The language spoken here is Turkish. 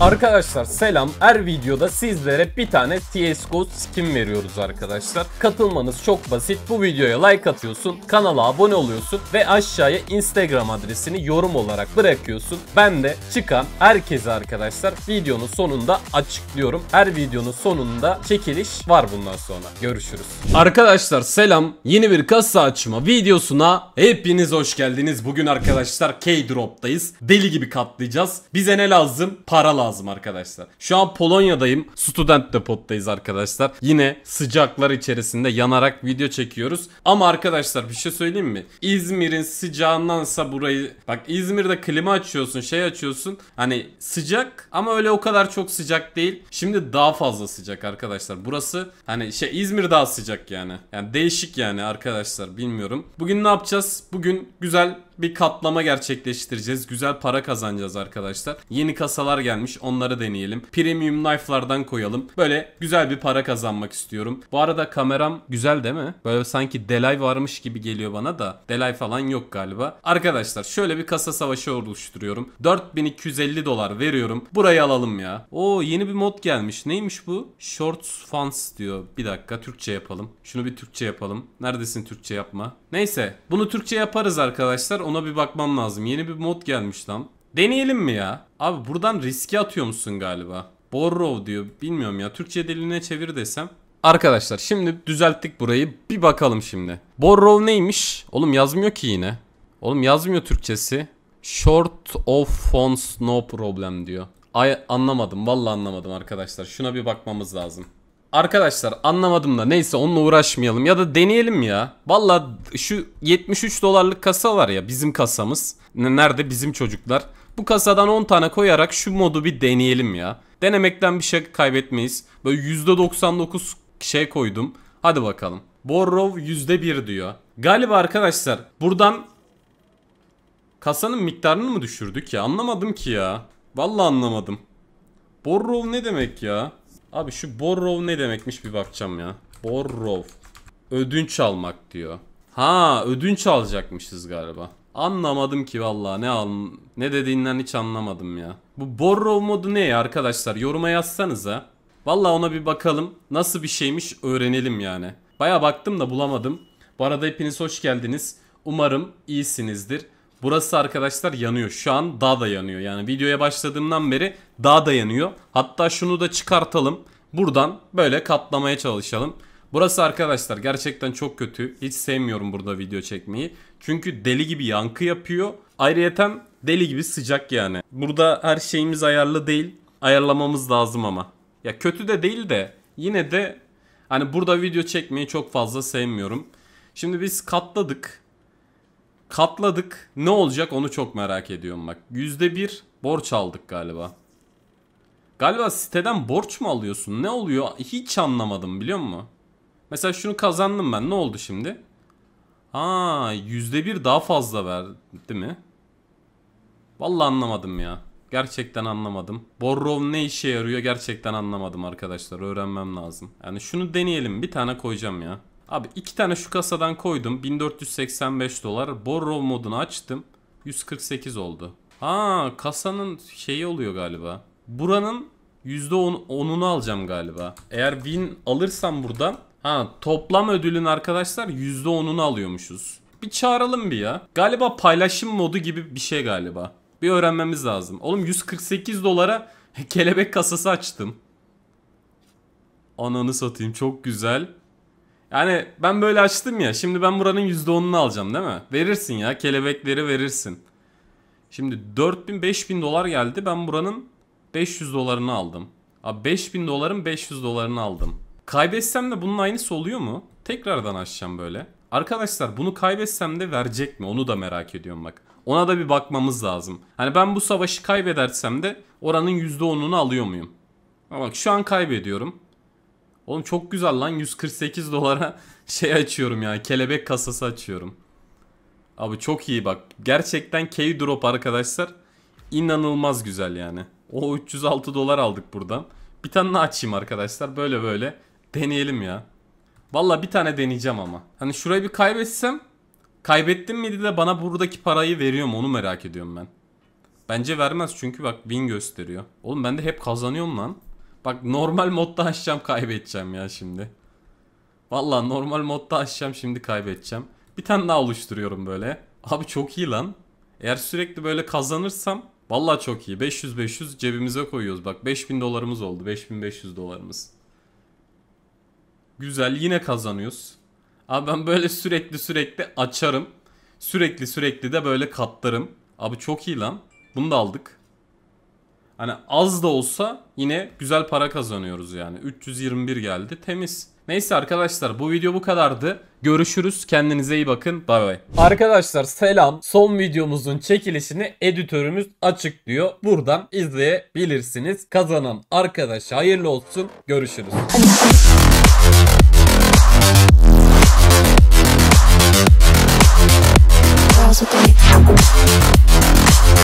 Arkadaşlar selam. Her videoda sizlere bir tane CSGO skin veriyoruz arkadaşlar. Katılmanız çok basit. Bu videoya like atıyorsun, kanala abone oluyorsun ve aşağıya Instagram adresini yorum olarak bırakıyorsun. Ben de çıkan herkese arkadaşlar videonun sonunda açıklıyorum. Her videonun sonunda çekiliş var bundan sonra. Görüşürüz. Arkadaşlar selam. Yeni bir kasa açma videosuna hepiniz hoş geldiniz. Bugün arkadaşlar K-Drop'tayız. Deli gibi katlayacağız. Bize ne lazım? Para lazım lazım arkadaşlar. Şu an Polonya'dayım. Student depottayız arkadaşlar. Yine sıcaklar içerisinde yanarak video çekiyoruz. Ama arkadaşlar bir şey söyleyeyim mi? İzmir'in sıcağındansa burayı... Bak İzmir'de klima açıyorsun, şey açıyorsun. Hani sıcak ama öyle o kadar çok sıcak değil. Şimdi daha fazla sıcak arkadaşlar. Burası hani şey İzmir daha sıcak yani. Yani değişik yani arkadaşlar bilmiyorum. Bugün ne yapacağız? Bugün güzel bir katlama gerçekleştireceğiz. Güzel para kazanacağız arkadaşlar. Yeni kasalar gelmiş onları deneyelim. Premium knife'lardan koyalım. Böyle güzel bir para kazanmak istiyorum. Bu arada kameram güzel değil mi? Böyle sanki delay varmış gibi geliyor bana da. Delay falan yok galiba. Arkadaşlar şöyle bir kasa savaşı oluşturuyorum. 4250 dolar veriyorum. Burayı alalım ya. Oo yeni bir mod gelmiş. Neymiş bu? Shorts Fans diyor. Bir dakika Türkçe yapalım. Şunu bir Türkçe yapalım. Neredesin Türkçe yapma. Neyse bunu Türkçe yaparız arkadaşlar ona bir bakmam lazım. Yeni bir mod gelmiş lan. Deneyelim mi ya? Abi buradan riske atıyor musun galiba? Borrow diyor. Bilmiyorum ya. Türkçe diline çevir desem. Arkadaşlar şimdi düzelttik burayı. Bir bakalım şimdi. Borrow neymiş? Oğlum yazmıyor ki yine. Oğlum yazmıyor Türkçesi. Short of funds no problem diyor. Ay anlamadım. Vallahi anlamadım arkadaşlar. Şuna bir bakmamız lazım. Arkadaşlar anlamadım da neyse onunla uğraşmayalım ya da deneyelim ya. Valla şu 73 dolarlık kasa var ya bizim kasamız. Nerede bizim çocuklar. Bu kasadan 10 tane koyarak şu modu bir deneyelim ya. Denemekten bir şey kaybetmeyiz. Böyle %99 şey koydum. Hadi bakalım. Borrow %1 diyor. Galiba arkadaşlar buradan kasanın miktarını mı düşürdük ya? Anlamadım ki ya. valla anlamadım. Borrow ne demek ya? Abi şu borrow ne demekmiş bir bakacağım ya. Borrow. Ödünç almak diyor. Ha ödünç alacakmışız galiba. Anlamadım ki vallahi ne al ne dediğinden hiç anlamadım ya. Bu borrow modu ne ya arkadaşlar? Yoruma yazsanıza. Vallahi ona bir bakalım. Nasıl bir şeymiş öğrenelim yani. Baya baktım da bulamadım. Bu arada hepiniz hoş geldiniz. Umarım iyisinizdir. Burası arkadaşlar yanıyor. Şu an daha da yanıyor. Yani videoya başladığımdan beri daha da yanıyor. Hatta şunu da çıkartalım. Buradan böyle katlamaya çalışalım. Burası arkadaşlar gerçekten çok kötü. Hiç sevmiyorum burada video çekmeyi. Çünkü deli gibi yankı yapıyor. Ayrıyeten deli gibi sıcak yani. Burada her şeyimiz ayarlı değil. Ayarlamamız lazım ama. Ya kötü de değil de yine de hani burada video çekmeyi çok fazla sevmiyorum. Şimdi biz katladık. Katladık. Ne olacak onu çok merak ediyorum bak. %1 borç aldık galiba. Galiba siteden borç mu alıyorsun? Ne oluyor? Hiç anlamadım biliyor musun? Mesela şunu kazandım ben. Ne oldu şimdi? Ha %1 daha fazla verdi mi? Vallahi anlamadım ya. Gerçekten anlamadım. Borrow ne işe yarıyor gerçekten anlamadım arkadaşlar. Öğrenmem lazım. Yani şunu deneyelim. Bir tane koyacağım ya. Abi iki tane şu kasadan koydum. 1485 dolar. Borrow modunu açtım. 148 oldu. Ha kasanın şeyi oluyor galiba. Buranın %10'unu alacağım galiba. Eğer win alırsam buradan ha toplam ödülün arkadaşlar %10'unu alıyormuşuz. Bir çağıralım bir ya. Galiba paylaşım modu gibi bir şey galiba. Bir öğrenmemiz lazım. Oğlum 148 dolara kelebek kasası açtım. Ananı satayım çok güzel. Yani ben böyle açtım ya. Şimdi ben buranın %10'unu alacağım değil mi? Verirsin ya. Kelebekleri verirsin. Şimdi 4000-5000 dolar geldi. Ben buranın 500 dolarını aldım. Abi 5000 doların 500 dolarını aldım. Kaybetsem de bunun aynısı oluyor mu? Tekrardan açacağım böyle. Arkadaşlar bunu kaybetsem de verecek mi? Onu da merak ediyorum bak. Ona da bir bakmamız lazım. Hani ben bu savaşı kaybedersem de oranın %10'unu alıyor muyum? bak şu an kaybediyorum. Oğlum çok güzel lan 148 dolara şey açıyorum ya kelebek kasası açıyorum. Abi çok iyi bak. Gerçekten key drop arkadaşlar inanılmaz güzel yani. O 306 dolar aldık buradan. Bir tane açayım arkadaşlar böyle böyle deneyelim ya. Valla bir tane deneyeceğim ama. Hani şurayı bir kaybetsem kaybettim miydi de bana buradaki parayı veriyor mu onu merak ediyorum ben. Bence vermez çünkü bak win gösteriyor. Oğlum ben de hep kazanıyorum lan. Bak normal modda açacağım kaybedeceğim ya şimdi. Valla normal modda açacağım şimdi kaybedeceğim. Bir tane daha oluşturuyorum böyle. Abi çok iyi lan. Eğer sürekli böyle kazanırsam valla çok iyi. 500-500 cebimize koyuyoruz. Bak 5000 dolarımız oldu. 5500 dolarımız. Güzel yine kazanıyoruz. Abi ben böyle sürekli sürekli açarım. Sürekli sürekli de böyle katlarım. Abi çok iyi lan. Bunu da aldık. Hani az da olsa yine güzel para kazanıyoruz yani. 321 geldi temiz. Neyse arkadaşlar bu video bu kadardı. Görüşürüz. Kendinize iyi bakın. Bay bay. Arkadaşlar selam. Son videomuzun çekilişini editörümüz açıklıyor. Buradan izleyebilirsiniz. Kazanan arkadaş hayırlı olsun. Görüşürüz.